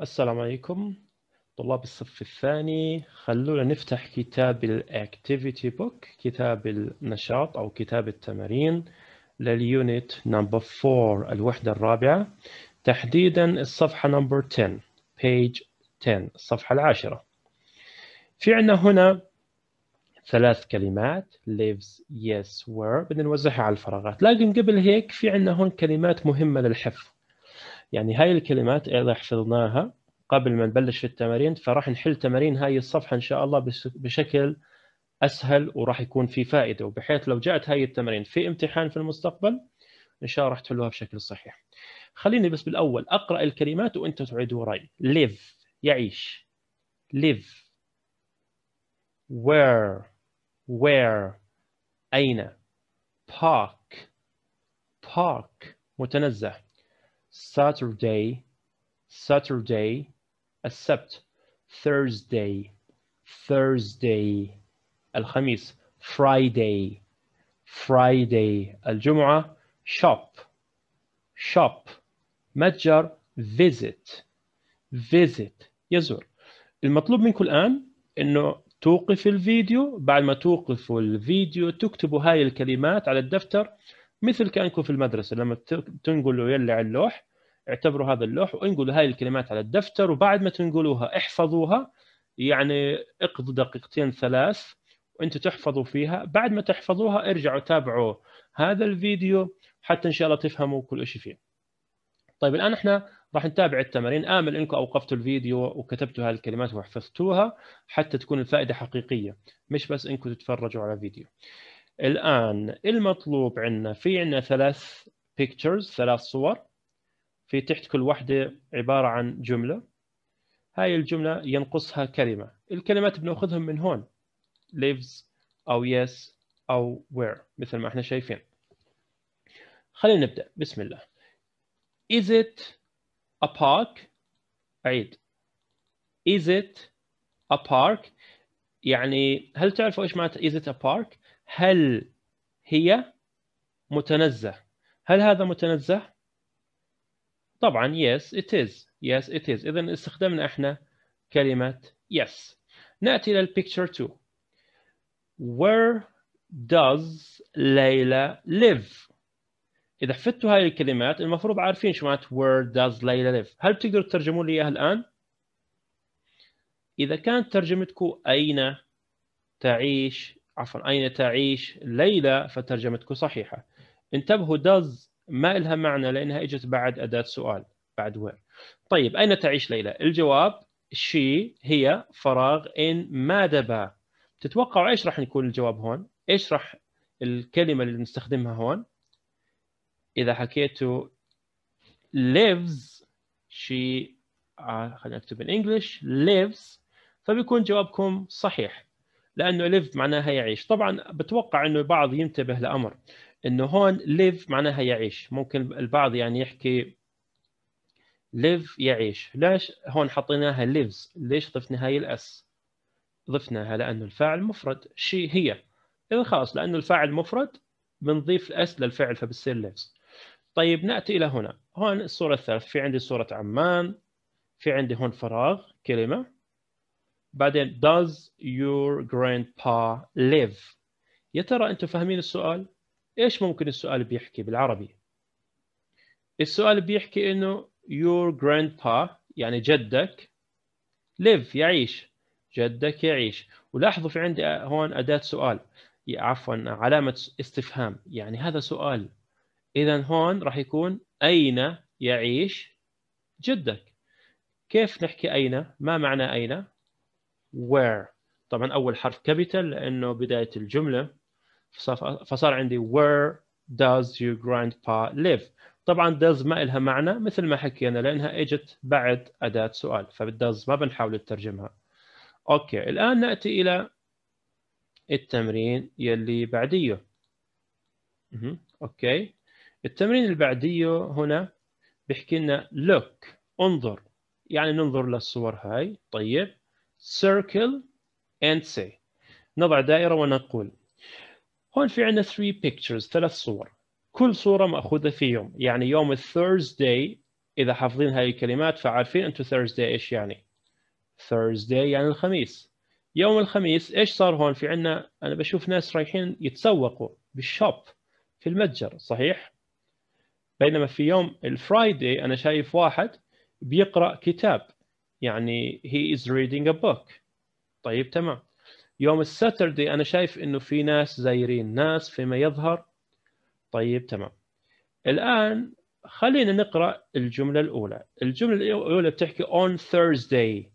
السلام عليكم طلاب الصف الثاني خلونا نفتح كتاب الاكتيفيتي بوك كتاب النشاط او كتاب التمارين لليونت نمبر 4 الوحده الرابعه تحديدا الصفحه نمبر 10 بيج 10 الصفحه العاشره في عندنا هنا ثلاث كلمات lives yes were بدنا نوزعها على الفراغات لكن قبل هيك في عندنا هون كلمات مهمه للحفظ يعني هاي الكلمات إذا حفظناها قبل ما نبلش في التمارين فراح نحل تمارين هاي الصفحة إن شاء الله بشكل أسهل وراح يكون في فائدة وبحيث لو جاءت هاي التمارين في امتحان في المستقبل إن شاء الله راح تحلوها بشكل صحيح خليني بس بالأول أقرأ الكلمات وأنت تعيد وراي live يعيش live where where أين park park متنزه Saturday Saturday السبت Thursday Thursday الخميس Friday Friday الجمعة shop shop متجر visit visit يزور المطلوب منكم الآن أنه توقف الفيديو بعد ما توقفوا الفيديو تكتبوا هاي الكلمات على الدفتر مثل كانكم في المدرسه لما تنقلوا على اللوح اعتبروا هذا اللوح وانقلوا هاي الكلمات على الدفتر وبعد ما تنقلوها احفظوها يعني اقضوا دقيقتين ثلاث وانتم تحفظوا فيها بعد ما تحفظوها ارجعوا تابعوا هذا الفيديو حتى ان شاء الله تفهموا كل شيء فيه طيب الان احنا راح نتابع التمارين امل انكم اوقفتوا الفيديو وكتبتوا هذه الكلمات وحفظتوها حتى تكون الفائده حقيقيه مش بس انكم تتفرجوا على فيديو الآن المطلوب عندنا في عندنا ثلاث pictures ثلاث صور في تحت كل واحدة عبارة عن جملة هاي الجملة ينقصها كلمة الكلمات بناخذهم من هون lives أو yes أو where مثل ما احنا شايفين خلينا نبدأ بسم الله is it a park عيد is it a park يعني هل تعرفوا ايش معناتها is it a park هل هي متنزه هل هذا متنزه طبعا yes it is yes it is اذا استخدمنا احنا كلمه yes ناتي الى البيكتشر 2 where does ليلى live اذا حفظتوا هاي الكلمات المفروض عارفين شو معنات where does ليلى live هل بتقدروا تترجموا لي اياها الان اذا كانت ترجمتكم اين تعيش عفوا أين تعيش ليلى فترجمتكم صحيحة انتبهوا does ما إلها معنى لأنها إجت بعد أداة سؤال بعد وين طيب أين تعيش ليلى الجواب she هي فراغ in مادبا تتوقعوا إيش راح يكون الجواب هون إيش راح الكلمة اللي بنستخدمها هون إذا حكيتوا lives she آه خلينا نكتب in English lives فبيكون جوابكم صحيح لانه ليف معناها يعيش طبعا بتوقع انه البعض ينتبه لامر انه هون ليف معناها يعيش ممكن البعض يعني يحكي ليف يعيش ليش هون حطيناها ليفز ليش ضفنا هاي الاس ضفناها لانه الفاعل مفرد شي هي اذا خلاص لانه الفاعل مفرد بنضيف الاس للفعل فبتصير ليفز طيب ناتي الى هنا هون الصوره الثالثه في عندي صوره عمان في عندي هون فراغ كلمه بعدين does your grandpa live يا ترى انتم فاهمين السؤال ايش ممكن السؤال بيحكي بالعربي السؤال بيحكي انه your grandpa يعني جدك live يعيش جدك يعيش ولاحظوا في عندي هون أداة سؤال عفوا علامة استفهام يعني هذا سؤال إذا هون راح يكون أين يعيش جدك كيف نحكي أين ما معنى أين where طبعا اول حرف كابيتال لانه بدايه الجمله فصار عندي where does your grandpa live طبعا does ما إلها معنى مثل ما حكينا لأنها إجت بعد أداة سؤال فبالdoes ما بنحاول نترجمها أوكي الآن نأتي إلى التمرين يلي بعديه أوكي التمرين اللي بعديه هنا بيحكي لنا look انظر يعني ننظر للصور هاي طيب circle and say نضع دائرة ونقول هون في عندنا 3 pictures ثلاث صور كل صورة مأخوذة في يوم يعني يوم Thursday إذا حافظين هاي الكلمات فعارفين أنتو Thursday إيش يعني Thursday يعني الخميس يوم الخميس إيش صار هون في عندنا أنا بشوف ناس رايحين يتسوقوا بالشوب في المتجر صحيح بينما في يوم الفرايداي أنا شايف واحد بيقرأ كتاب يعني he is reading a book طيب تمام يوم الساتردي انا شايف انه في ناس زايرين ناس فيما يظهر طيب تمام الان خلينا نقرا الجمله الاولى الجمله الاولى بتحكي on Thursday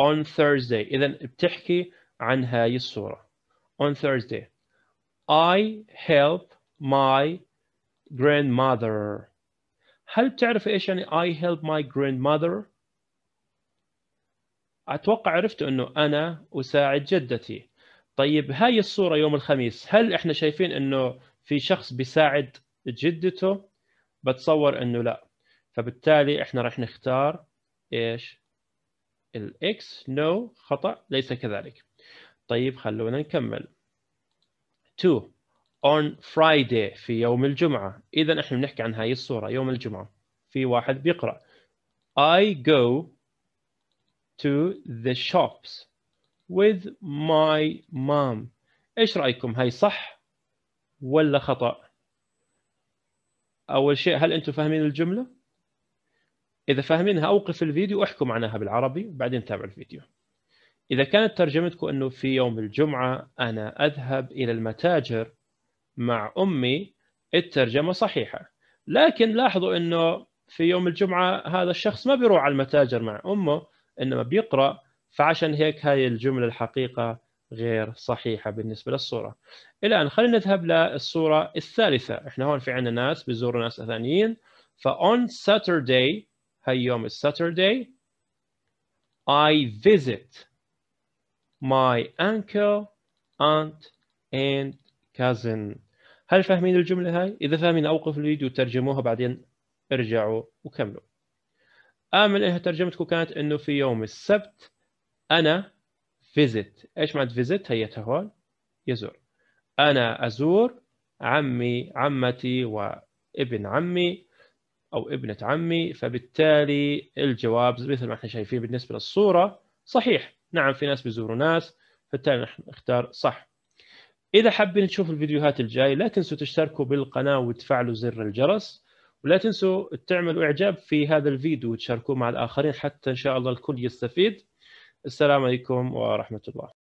on Thursday اذا بتحكي عن هاي الصوره on Thursday I help my grandmother هل بتعرف ايش يعني I help my grandmother اتوقع عرفت انه انا اساعد جدتي طيب هاي الصوره يوم الخميس هل احنا شايفين انه في شخص بيساعد جدته بتصور انه لا فبالتالي احنا راح نختار ايش الاكس نو no, خطا ليس كذلك طيب خلونا نكمل 2 on Friday في يوم الجمعة إذا إحنا بنحكي عن هاي الصورة يوم الجمعة في واحد بيقرأ I go to the shops with my mom ايش رايكم هاي صح ولا خطا اول شيء هل انتم فاهمين الجمله اذا فاهمينها اوقف الفيديو واحكم معناها بالعربي وبعدين تابعوا الفيديو اذا كانت ترجمتكم انه في يوم الجمعه انا اذهب الى المتاجر مع امي الترجمه صحيحه لكن لاحظوا انه في يوم الجمعه هذا الشخص ما بيروح على المتاجر مع امه انما بيقرا فعشان هيك هاي الجمله الحقيقه غير صحيحه بالنسبه للصوره الان خلينا نذهب للصوره الثالثه احنا هون في عندنا ناس بيزوروا ناس ثانيين فاون ساتردي هاي يوم الساتردي I visit my uncle aunt and cousin هل فاهمين الجملة هاي؟ إذا فاهمين أوقفوا الفيديو وترجموها بعدين ارجعوا وكملوا امل انها ترجمتكم كانت انه في يوم السبت انا فيزيت ايش معنى فيزيت هيتها هون يزور انا ازور عمي عمتي وابن عمي او ابنه عمي فبالتالي الجواب مثل ما احنا شايفين بالنسبه للصوره صحيح نعم في ناس بيزوروا ناس فبالتالي نختار صح اذا حابين تشوفوا الفيديوهات الجاي لا تنسوا تشتركوا بالقناه وتفعلوا زر الجرس ولا تنسوا تعملوا اعجاب في هذا الفيديو وتشاركوه مع الاخرين حتى ان شاء الله الكل يستفيد السلام عليكم ورحمه الله